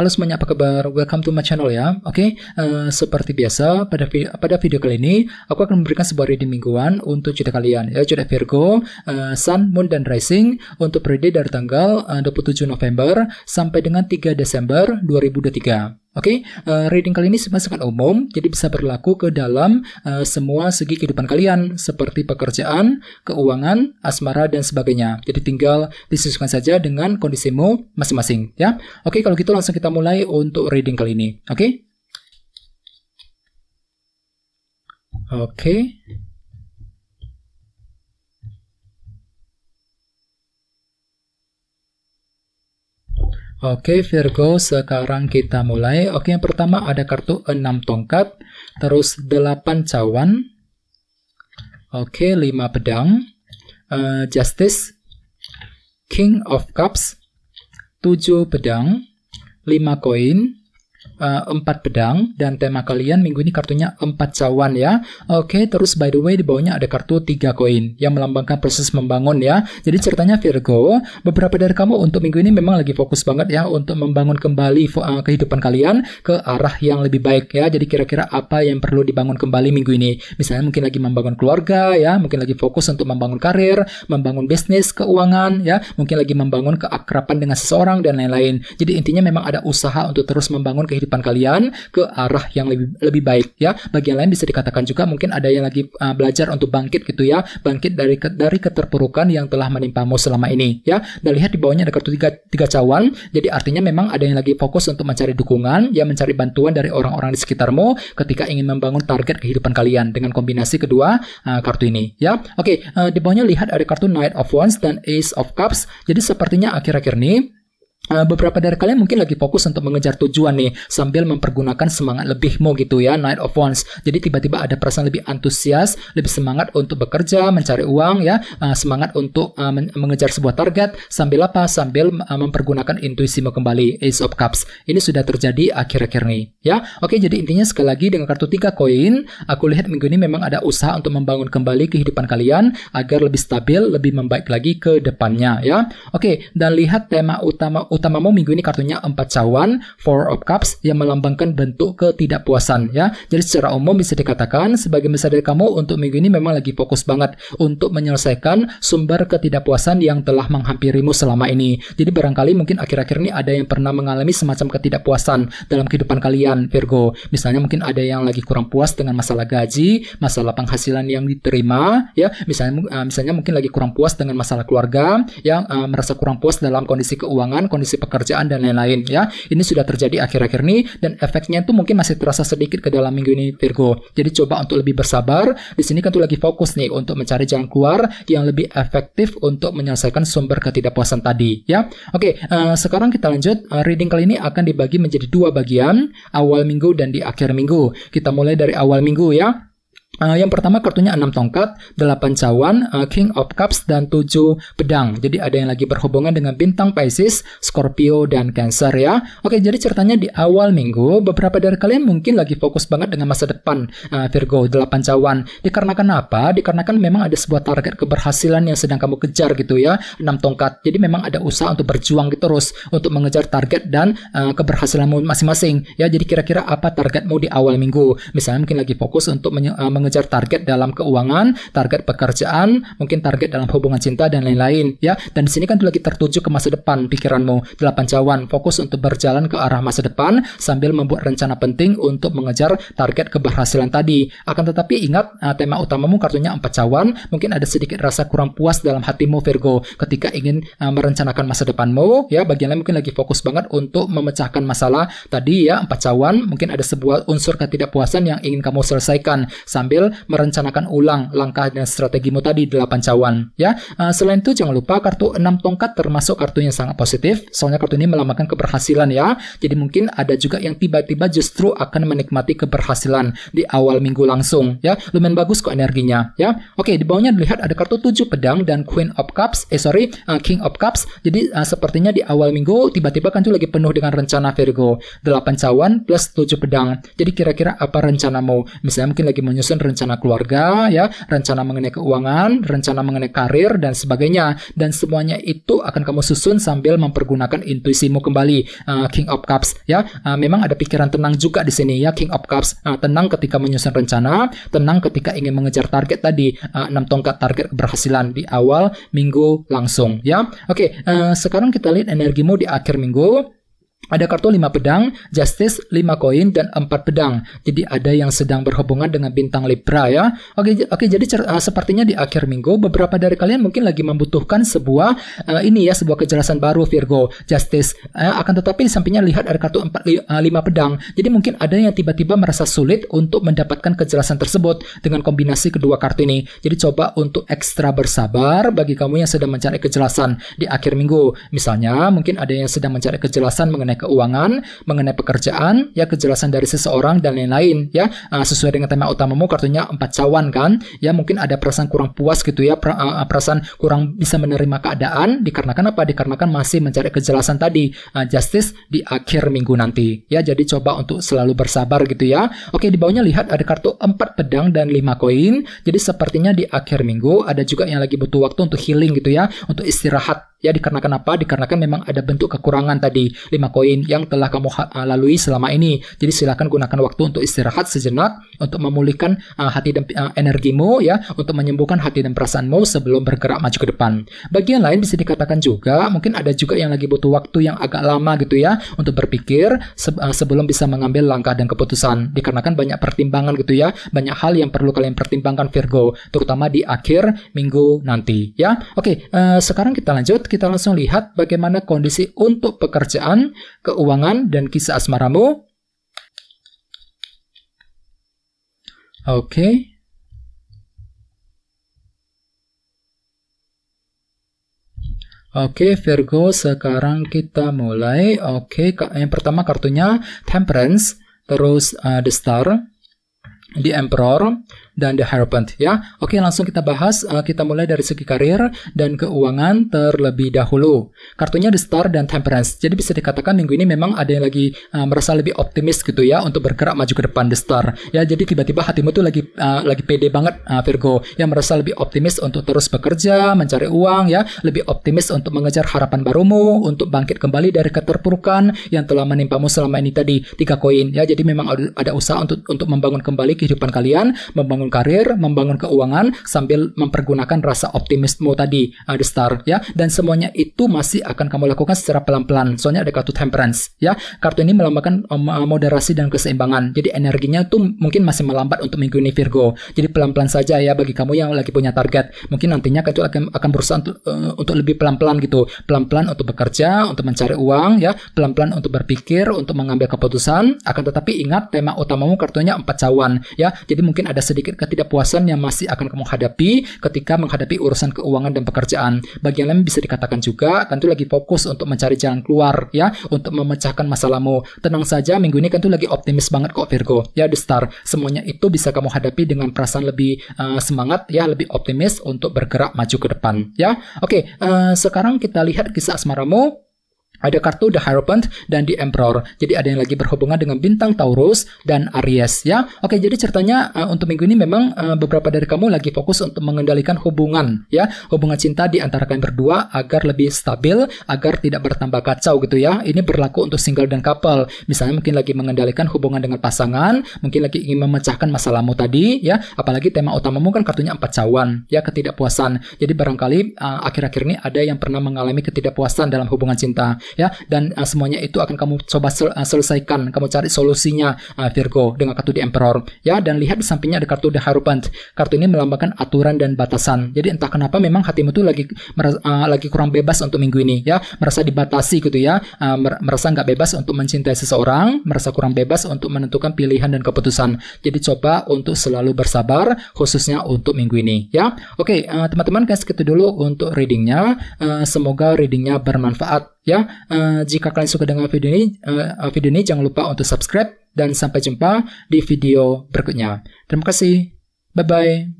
Halo semuanya, apa kabar? Welcome to my channel ya. Oke, okay, uh, eh, seperti biasa pada vi pada video kali ini aku akan memberikan sebuah reading mingguan untuk cerita kalian ya cerita Virgo, uh, Sun, Moon dan Rising untuk periode dari tanggal eh, uh, 27 November sampai dengan 3 Desember 2023. Oke, okay? uh, eh, reading kali ini bersifat umum, jadi bisa berlaku ke dalam uh, semua segi kehidupan kalian, seperti pekerjaan, keuangan, asmara, dan sebagainya. Jadi tinggal disesuaikan saja dengan kondisimu masing-masing, ya. Oke, okay, kalau gitu langsung kita mulai untuk reading kali ini, oke? Okay? Oke. Okay. Oke Virgo, sekarang kita mulai. Oke, yang pertama ada kartu 6 tongkat, terus 8 cawan. Oke, 5 pedang. Uh, Justice, King of Cups, 7 pedang, 5 koin, Eh, empat pedang dan tema kalian minggu ini kartunya empat cawan ya. Oke, okay, terus by the way di bawahnya ada kartu tiga koin yang melambangkan proses membangun ya. Jadi ceritanya Virgo, beberapa dari kamu untuk minggu ini memang lagi fokus banget ya untuk membangun kembali uh, kehidupan kalian ke arah yang lebih baik ya. Jadi kira-kira apa yang perlu dibangun kembali minggu ini? Misalnya mungkin lagi membangun keluarga ya, mungkin lagi fokus untuk membangun karir, membangun bisnis, keuangan ya, mungkin lagi membangun keakrapan dengan seseorang dan lain-lain. Jadi intinya memang ada usaha untuk terus membangun kehidupan kehidupan kalian ke arah yang lebih lebih baik ya. Bagian lain bisa dikatakan juga mungkin ada yang lagi uh, belajar untuk bangkit gitu ya, bangkit dari ke, dari keterpurukan yang telah menimpamu selama ini ya. Dan lihat di bawahnya ada kartu tiga, tiga cawan. Jadi artinya memang ada yang lagi fokus untuk mencari dukungan, ya mencari bantuan dari orang-orang di sekitarmu ketika ingin membangun target kehidupan kalian dengan kombinasi kedua uh, kartu ini ya. Oke, okay, uh, di bawahnya lihat ada kartu Knight of Wands dan Ace of Cups. Jadi sepertinya akhir-akhir ini Eh, beberapa dari kalian mungkin lagi fokus untuk mengejar tujuan nih sambil mempergunakan semangat lebih mau gitu ya night of Wands jadi tiba-tiba ada perasaan lebih antusias lebih semangat untuk bekerja mencari uang ya eh, semangat untuk eh, mengejar sebuah target sambil apa sambil mempergunakan intuisi mau kembali ace of cups ini sudah terjadi akhir-akhir nih ya oke jadi intinya sekali lagi dengan kartu tiga koin aku lihat minggu ini memang ada usaha untuk membangun kembali kehidupan kalian agar lebih stabil lebih membaik lagi ke depannya ya oke dan lihat tema utama utamamu minggu ini kartunya empat cawan, Four of Cups yang melambangkan bentuk ketidakpuasan ya. Jadi secara umum bisa dikatakan sebagai besar dari kamu untuk minggu ini memang lagi fokus banget untuk menyelesaikan sumber ketidakpuasan yang telah menghampirimu selama ini. Jadi barangkali mungkin akhir-akhir ini ada yang pernah mengalami semacam ketidakpuasan dalam kehidupan kalian Virgo. Misalnya mungkin ada yang lagi kurang puas dengan masalah gaji, masalah penghasilan yang diterima ya. Misalnya eh, misalnya mungkin lagi kurang puas dengan masalah keluarga, yang uh, merasa kurang puas dalam kondisi keuangan, kondisi pekerjaan dan lain-lain ya. Ini sudah terjadi akhir-akhir ini dan efeknya itu mungkin masih terasa sedikit ke dalam minggu ini Virgo. Jadi coba untuk lebih bersabar. Di sini kan tuh lagi fokus nih untuk mencari jalan keluar yang lebih efektif untuk menyelesaikan sumber ketidakpuasan tadi ya. Oke, uh, sekarang kita lanjut uh, reading kali ini akan dibagi menjadi dua bagian, awal minggu dan di akhir minggu. Kita mulai dari awal minggu ya. Uh, yang pertama kartunya 6 tongkat, 8 cawan, uh, King of Cups, dan 7 pedang. Jadi ada yang lagi berhubungan dengan bintang Pisces, Scorpio, dan Cancer ya. Oke, jadi ceritanya di awal minggu, beberapa dari kalian mungkin lagi fokus banget dengan masa depan uh, Virgo, 8 cawan. Dikarenakan apa? Dikarenakan memang ada sebuah target keberhasilan yang sedang kamu kejar gitu ya, 6 tongkat. Jadi memang ada usaha untuk berjuang gitu terus untuk mengejar target dan uh, keberhasilanmu masing-masing. Ya, jadi kira-kira apa targetmu di awal minggu? Misalnya mungkin lagi fokus untuk uh, mengejar mengejar target dalam keuangan, target pekerjaan, mungkin target dalam hubungan cinta dan lain-lain ya. Dan di sini kan lagi tertuju ke masa depan pikiranmu. Delapan cawan fokus untuk berjalan ke arah masa depan sambil membuat rencana penting untuk mengejar target keberhasilan tadi. Akan tetapi ingat uh, tema utamamu kartunya empat cawan, mungkin ada sedikit rasa kurang puas dalam hatimu Virgo ketika ingin eh, merencanakan masa depanmu ya. Bagian lain mungkin lagi fokus banget untuk memecahkan masalah tadi ya empat cawan. Mungkin ada sebuah unsur ketidakpuasan yang ingin kamu selesaikan sambil detail merencanakan ulang langkah dan strategimu tadi 8 cawan ya. Eh, selain itu jangan lupa kartu 6 tongkat termasuk kartu yang sangat positif soalnya kartu ini melambangkan keberhasilan ya. Jadi mungkin ada juga yang tiba-tiba justru akan menikmati keberhasilan di awal minggu langsung ya. Lumayan bagus kok energinya ya. Oke, di bawahnya dilihat ada kartu 7 pedang dan Queen of Cups, eh sorry, uh, King of Cups. Jadi uh, sepertinya di awal minggu tiba-tiba kan tuh lagi penuh dengan rencana Virgo. 8 cawan plus 7 pedang. Jadi kira-kira apa rencanamu? Misalnya mungkin lagi menyusun rencana keluarga, ya, rencana mengenai keuangan, rencana mengenai karir dan sebagainya. Dan semuanya itu akan kamu susun sambil mempergunakan intuisimu kembali, uh, King of Cups, ya. Uh, memang ada pikiran tenang juga di sini ya, King of Cups. Uh, tenang ketika menyusun rencana, tenang ketika ingin mengejar target tadi, uh, tongkat target keberhasilan di awal minggu langsung, ya. Oke, okay, uh, sekarang kita lihat energimu di akhir minggu ada kartu 5 pedang, Justice 5 koin dan 4 pedang. Jadi ada yang sedang berhubungan dengan bintang Libra ya. Oke oke jadi uh, sepertinya di akhir minggu beberapa dari kalian mungkin lagi membutuhkan sebuah uh, ini ya sebuah kejelasan baru Virgo Justice. Uh, akan tetapi di sampingnya lihat ada kartu 4 li, uh, pedang. Jadi mungkin ada yang tiba-tiba merasa sulit untuk mendapatkan kejelasan tersebut dengan kombinasi kedua kartu ini. Jadi coba untuk ekstra bersabar bagi kamu yang sedang mencari kejelasan di akhir minggu. Misalnya mungkin ada yang sedang mencari kejelasan mengenai mengenai keuangan, mengenai pekerjaan, ya kejelasan dari seseorang dan lain-lain ya. Uh, sesuai dengan tema utamamu kartunya empat cawan kan. Ya mungkin ada perasaan kurang puas gitu ya, per, uh, ah, ah, perasaan kurang bisa menerima keadaan dikarenakan apa? Dikarenakan masih mencari kejelasan tadi uh, justice di akhir minggu nanti. Ya jadi coba untuk selalu bersabar gitu ya. Oke di bawahnya lihat ada kartu empat pedang dan lima koin. Jadi sepertinya di akhir minggu ada juga yang lagi butuh waktu untuk healing gitu ya, untuk istirahat. Ya dikarenakan apa? Dikarenakan memang ada bentuk kekurangan tadi. lima koin poin yang telah kamu uh, lalui selama ini. Jadi silakan gunakan waktu untuk istirahat sejenak, untuk memulihkan uh, hati dan uh, energimu ya, untuk menyembuhkan hati dan perasaanmu sebelum bergerak maju ke depan. Bagian lain bisa dikatakan juga mungkin ada juga yang lagi butuh waktu yang agak lama gitu ya untuk berpikir se uh, sebelum bisa mengambil langkah dan keputusan. Dikarenakan banyak pertimbangan gitu ya, banyak hal yang perlu kalian pertimbangkan Virgo, terutama di akhir minggu nanti ya. Oke, uh, sekarang kita lanjut, kita langsung lihat bagaimana kondisi untuk pekerjaan keuangan, dan kisah asmaramu. Oke. Okay. Oke okay, Virgo, sekarang kita mulai. Oke, okay, yang pertama kartunya Temperance, terus uh, The Star, The Emperor dan The Harpent, ya. Oke, langsung kita bahas uh, kita mulai dari segi karir dan keuangan terlebih dahulu. Kartunya The Star dan Temperance. Jadi bisa dikatakan minggu ini memang ada yang lagi uh, merasa lebih optimis gitu ya untuk bergerak maju ke depan The Star. Ya, jadi tiba-tiba hatimu tuh lagi uh, lagi pede banget uh, Virgo yang merasa lebih optimis untuk terus bekerja, mencari uang ya, lebih optimis untuk mengejar harapan barumu, untuk bangkit kembali dari keterpurukan yang telah menimpamu selama ini tadi. Tiga koin ya. Jadi memang ada usaha untuk untuk membangun kembali kehidupan kalian, membangun karir, membangun keuangan sambil mempergunakan rasa optimismu tadi, uh, the star ya. Dan semuanya itu masih akan kamu lakukan secara pelan-pelan. Soalnya ada kartu temperance ya. Kartu ini melambangkan um, uh, moderasi dan keseimbangan. Jadi energinya tuh mungkin masih melambat untuk minggu ini Virgo. Jadi pelan-pelan saja ya bagi kamu yang lagi punya target. Mungkin nantinya kartu akan akan berusaha untuk uh, untuk lebih pelan-pelan gitu. Pelan-pelan untuk bekerja, untuk mencari uang ya, pelan-pelan untuk berpikir, untuk mengambil keputusan. Akan tetapi ingat tema utamamu kartunya empat cawan ya. Jadi mungkin ada sedikit ketidakpuasan yang masih akan kamu hadapi ketika menghadapi urusan keuangan dan pekerjaan. Bagian lain bisa dikatakan juga tentu lagi fokus untuk mencari jalan keluar ya, untuk memecahkan masalahmu. Tenang saja, minggu ini kan tuh lagi optimis banget kok Virgo. Ya, The Star. Semuanya itu bisa kamu hadapi dengan perasaan lebih uh, semangat ya, lebih optimis untuk bergerak maju ke depan ya. Oke, okay, uh, eh, sekarang kita lihat kisah asmaramu ada kartu The Hierophant dan The Emperor. Jadi ada yang lagi berhubungan dengan bintang Taurus dan Aries ya. Oke, jadi ceritanya uh, untuk minggu ini memang uh, beberapa dari kamu lagi fokus untuk mengendalikan hubungan ya, hubungan cinta di antara kalian berdua agar lebih stabil, agar tidak bertambah kacau gitu ya. Ini berlaku untuk single dan couple. Misalnya mungkin lagi mengendalikan hubungan dengan pasangan, mungkin lagi ingin memecahkan masalahmu tadi ya. Apalagi tema utamamu kan kartunya empat cawan ya, ketidakpuasan. Jadi barangkali akhir eh, akhir-akhir ini ada yang pernah mengalami ketidakpuasan dalam hubungan cinta ya dan uh, semuanya itu akan kamu coba sel uh, selesaikan kamu cari solusinya uh, Virgo dengan kartu The Emperor ya dan lihat di sampingnya ada kartu The Hierophant kartu ini melambangkan aturan dan batasan jadi entah kenapa memang hatimu tuh lagi uh, lagi kurang bebas untuk minggu ini ya merasa dibatasi gitu ya uh, merasa nggak bebas untuk mencintai seseorang merasa kurang bebas untuk menentukan pilihan dan keputusan jadi coba untuk selalu bersabar khususnya untuk minggu ini ya oke okay, uh, teman-teman guys gitu dulu untuk readingnya uh, semoga readingnya bermanfaat ya. Uh, jika kalian suka dengan video ini, uh, video ini jangan lupa untuk subscribe dan sampai jumpa di video berikutnya. Terima kasih. Bye bye.